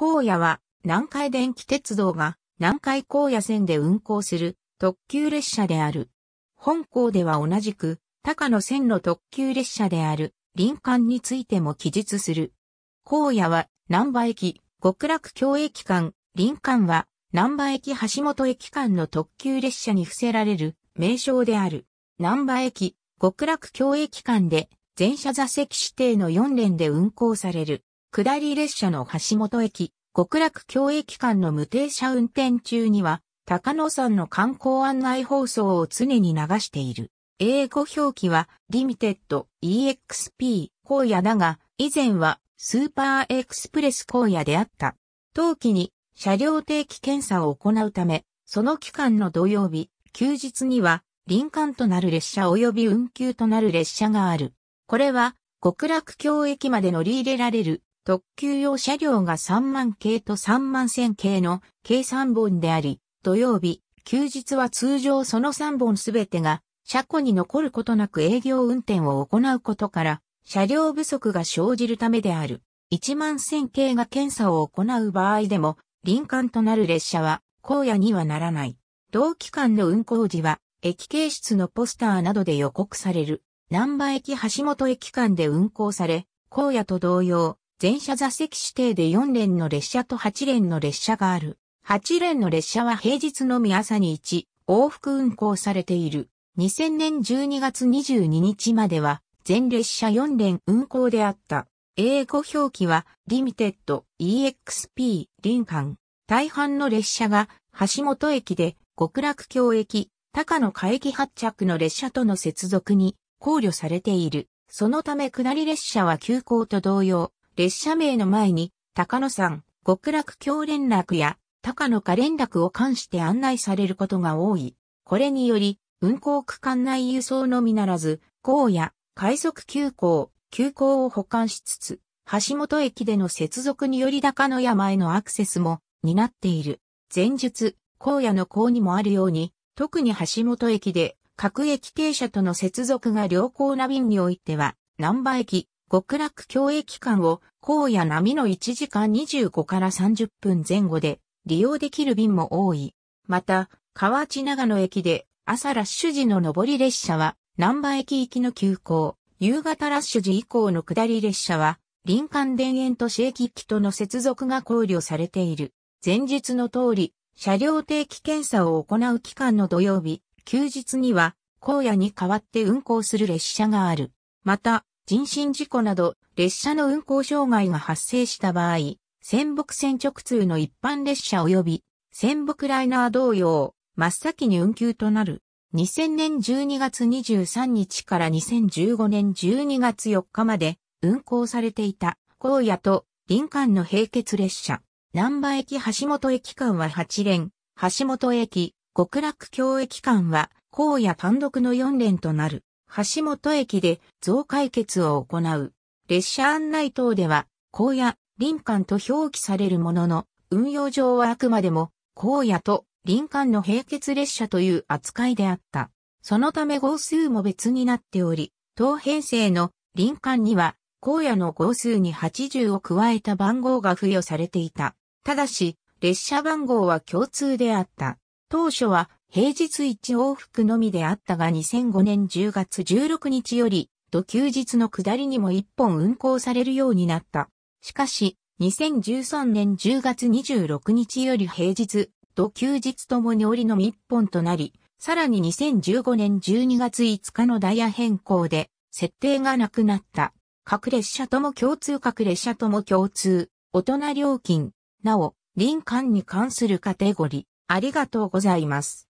荒野は南海電気鉄道が南海荒野線で運行する特急列車である。本校では同じく高野線の特急列車である林間についても記述する。荒野は南波駅、極楽京駅間、林間は南波駅橋本駅間の特急列車に伏せられる名称である。南波駅、極楽京駅間で全車座席指定の4連で運行される。下り列車の橋本駅、極楽橋駅間の無停車運転中には、高野山の観光案内放送を常に流している。英語表記は、リミテッド、EXP、荒野だが、以前は、スーパーエクスプレス荒野であった。当期に、車両定期検査を行うため、その期間の土曜日、休日には、林間となる列車及び運休となる列車がある。これは、極楽橋駅まで乗り入れられる特急用車両が3万系と3万1000系の計3本であり、土曜日、休日は通常その3本すべてが車庫に残ることなく営業運転を行うことから、車両不足が生じるためである。1万1000系が検査を行う場合でも、林間となる列車は荒野にはならない。同期間の運行時は、駅形室のポスターなどで予告される。南波駅橋本駅間で運行され、荒野と同様、全車座席指定で4連の列車と8連の列車がある。8連の列車は平日のみ朝に1、往復運行されている。2000年12月22日までは、全列車4連運行であった。英語表記は、リミテッド、EXP、リンカン。大半の列車が、橋本駅で、極楽橋駅、高野海域発着の列車との接続に考慮されている。そのため下り列車は急行と同様、列車名の前に、高野山、極楽橋連絡や高野下連絡を関して案内されることが多い。これにより、運行区間内輸送のみならず、荒野、快速急行、急行を保管しつつ、橋本駅での接続により高野山へのアクセスも担っている。前述、荒野の項にもあるように、特に橋本駅で各駅停車との接続が良好な便においては、南波駅、極楽教期間を荒野並の1時間25から30分前後で利用できる便も多い。また、河内長野駅で朝ラッシュ時の上り列車は南波駅行きの急行、夕方ラッシュ時以降の下り列車は林間田園都市駅行きとの接続が考慮されている。前日の通り、車両定期検査を行う期間の土曜日、休日には荒野に代わって運行する列車がある。また、人身事故など列車の運行障害が発生した場合、仙北線直通の一般列車及び仙北ライナー同様、真っ先に運休となる。2000年12月23日から2015年12月4日まで運行されていた荒野と林間の並結列車。南波駅橋本駅間は8連、橋本駅、極楽橋駅間は荒野単独の4連となる。橋本駅で増解決を行う。列車案内等では、荒野、林間と表記されるものの、運用上はあくまでも、荒野と林間の並結列車という扱いであった。そのため号数も別になっており、当編成の林間には、荒野の号数に80を加えた番号が付与されていた。ただし、列車番号は共通であった。当初は平日1往復のみであったが2005年10月16日より、土休日の下りにも1本運行されるようになった。しかし、2013年10月26日より平日土休日ともに折りのみ1本となり、さらに2015年12月5日のダイヤ変更で設定がなくなった。各列車とも共通各列車とも共通、大人料金、なお、林間に関するカテゴリー、ありがとうございます。